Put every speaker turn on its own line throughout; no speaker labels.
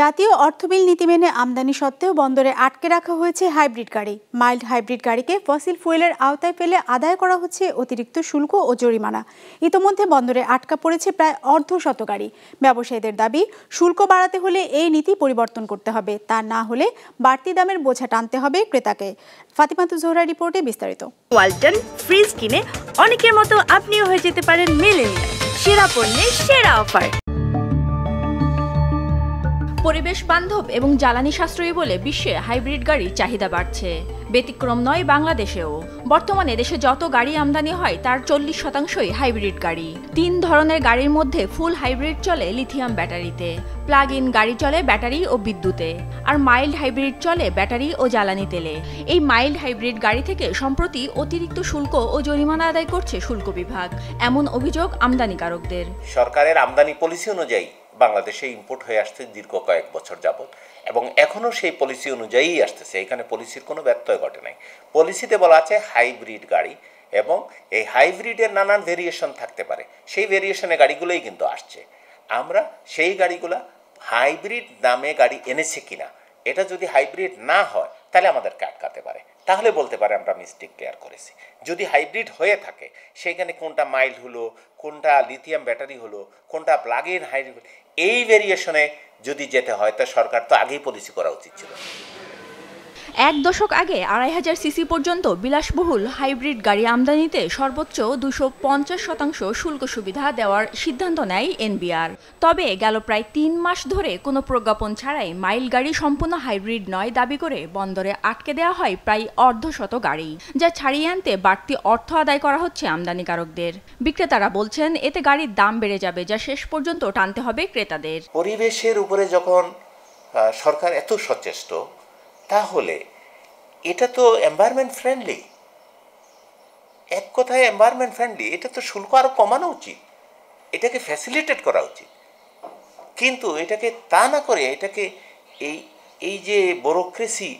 জাতীয় অর্থবিল নীতি মেনে আমদানি সত্ত্বেও বন্দরে আটকে রাখা হয়েছে হাইব্রিড গাড়ি মাইল্ড হাইব্রিড গাড়িকে ফসিল ফুয়েলের আওতায় ফেলে আদায় করা হচ্ছে অতিরিক্ত শুল্ক ও জরিমানা ইতোমধ্যে বন্দরে আটকা পড়েছে প্রায় অর্ধ শত গাড়ি ব্যবসায়ীদের দাবি শুল্ক বাড়াতে হলে এই নীতি পরিবর্তন করতে হবে তা না হলে বাড়তি দামের বোঝা টানতে হবে ক্রেতাকে ফাতিমাতু জোহরা রিপোর্টে বিস্তারিত ওয়ালটন ফ্রিজ কিনে অনেকের মতো আপনিও হয়ে যেতে পারেন মেলেনিয়া সেরা পণ্যের সেরা অফার পরিবেশ বান্ধব এবং জ্বালানি সাশ্রয়ী বলে বিশ্বে হাইব্রিড গাড়ির চাহিদা বাড়ছে ব্যতিক্রম নয় বাংলাদেশেও বর্তমানে দেশে যত গাড়ি আমদানি হয় তার চল্লিশ শতাংশই হাইব্রিড গাড়ি তিন ধরনের গাড়ির মধ্যে ফুল হাইব্রিড চলে লিথিয়াম ব্যাটারিতে প্লাগ ইন গাড়ি চলে ব্যাটারি ও বিদ্যুতে আর মাইল্ড হাইব্রিড চলে ব্যাটারি ও জ্বালানি তেলে এই মাইল্ড হাইব্রিড গাড়ি থেকে সম্প্রতি অতিরিক্ত শুল্ক ও জরিমানা আদায় করছে শুল্ক বিভাগ এমন অভিযোগ আমদানিকারকদের
সরকারের আমদানি পলিসি অনুযায়ী বাংলাদেশে ইম্পোর্ট হয়ে আসছে দীর্ঘ কয়েক বছর যাবৎ এবং এখনও সেই পলিসি অনুযায়ী আসতেছে এখানে পলিসির কোনো ব্যত্যয় ঘটে নাই পলিসিতে বলা আছে হাইব্রিড গাড়ি এবং এই হাইব্রিডের নানান ভেরিয়েশন থাকতে পারে সেই ভেরিয়েশনে গাড়িগুলোই কিন্তু আসছে আমরা সেই গাড়িগুলা হাইব্রিড নামে গাড়ি এনেছে কিনা এটা যদি হাইব্রিড না হয় তাহলে আমাদেরকে আটকাতে পারে তাহলে বলতে পারে আমরা মিস্টেক ক্লিয়ার করেছি যদি হাইব্রিড হয়ে থাকে সেখানে কোনটা মাইল্ড হলো কোনটা লিথিয়াম ব্যাটারি হলো কোনটা প্লাগ ইন হাইব্রিড এই ভেরিয়েশনে যদি যেতে হয় তা সরকার তো আগেই পলিসি করা উচিত ছিল
এক দশক আগে আড়াই হাজার সিসি পর্যন্ত বিলাসবহুল হাইব্রিড গাড়ি আমদানিতে সর্বোচ্চ দুশো পঞ্চাশ শতাংশ শুল্ক সুবিধা দেওয়ার সিদ্ধান্ত নেয় এনবিআর তবে গেল প্রায় তিন মাস ধরে কোনো প্রজ্ঞাপন ছাড়াই মাইল গাড়ি সম্পূর্ণ হাইব্রিড নয় দাবি করে বন্দরে আটকে দেওয়া হয় প্রায় অর্ধশত গাড়ি যা ছাড়িয়ে আনতে বাড়তি অর্থ আদায় করা হচ্ছে আমদানিকারকদের বিক্রেতারা বলছেন এতে গাড়ির দাম বেড়ে যাবে যা শেষ পর্যন্ত টানতে হবে ক্রেতাদের
পরিবেশের উপরে যখন সরকার এত সচেষ্ট তাহলে এটা তো এনভায়রনমেন্ট ফ্রেন্ডলি এক কথায় এনভায়রনমেন্ট ফ্রেন্ডলি এটা তো শুল্ক আরও কমানো উচিত এটাকে ফ্যাসিলিটেট করা উচিত কিন্তু এটাকে তা না করে এটাকে এই এই যে বোরোক্রেসি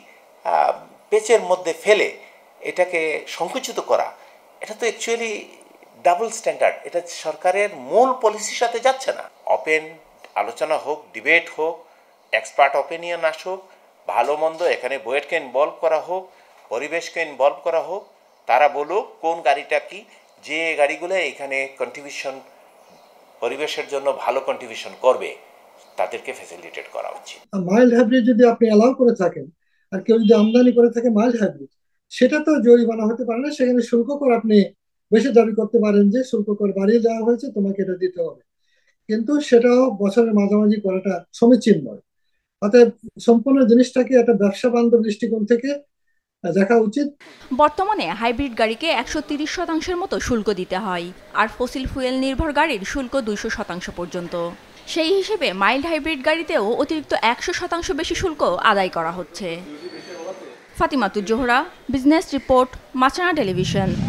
পেচের মধ্যে ফেলে এটাকে সংকুচিত করা এটা তো অ্যাকচুয়ালি ডাবল স্ট্যান্ডার্ড এটা সরকারের মূল পলিসির সাথে যাচ্ছে না ওপেন আলোচনা হোক ডিবেট হোক এক্সপার্ট অপিনিয়ন আসুক ভালো মন্দ এখানে বয়েটকে ইনভলভ করা হোক পরিবেশকে ইনভলভ করা হোক তারা বলুক কোন গাড়িটা কি যে গাড়িগুলো এখানে কন্ট্রিবিউশন পরিবেশের জন্য ভালো কন্ট্রিবিউশন করবে তাদেরকে ফ্যাসিলিটেট করা
উচিত মাইল্ড হাইব্রিড যদি আপনি অ্যালাউ করে থাকেন আর কেউ যদি আমদানি করে থাকে মাইল্ড হাইব্রিড সেটা তো জরিমানা হতে পারে না সেখানে শুল্ক কর আপনি বেশি দাবি করতে পারেন যে শুল্ক কর বাড়িয়ে দেওয়া হয়েছে তোমাকে এটা দিতে হবে কিন্তু সেটাও বছরের মাঝামাঝি করাটা সমীচীন নয় অতএব সম্পূর্ণ জিনিসটাকে একটা ব্যবসা বান্ধব দৃষ্টিকোণ থেকে দেখা উচিত
বর্তমানে হাইব্রিড গাড়িকে একশো তিরিশ শতাংশের মতো শুল্ক দিতে হয় আর ফসিল ফুয়েল নির্ভর গাড়ির শুল্ক দুইশো শতাংশ পর্যন্ত সেই হিসেবে মাইল্ড হাইব্রিড গাড়িতেও অতিরিক্ত একশো শতাংশ বেশি শুল্ক আদায় করা হচ্ছে ফাতিমাতুর জোহরা বিজনেস রিপোর্ট মাছানা টেলিভিশন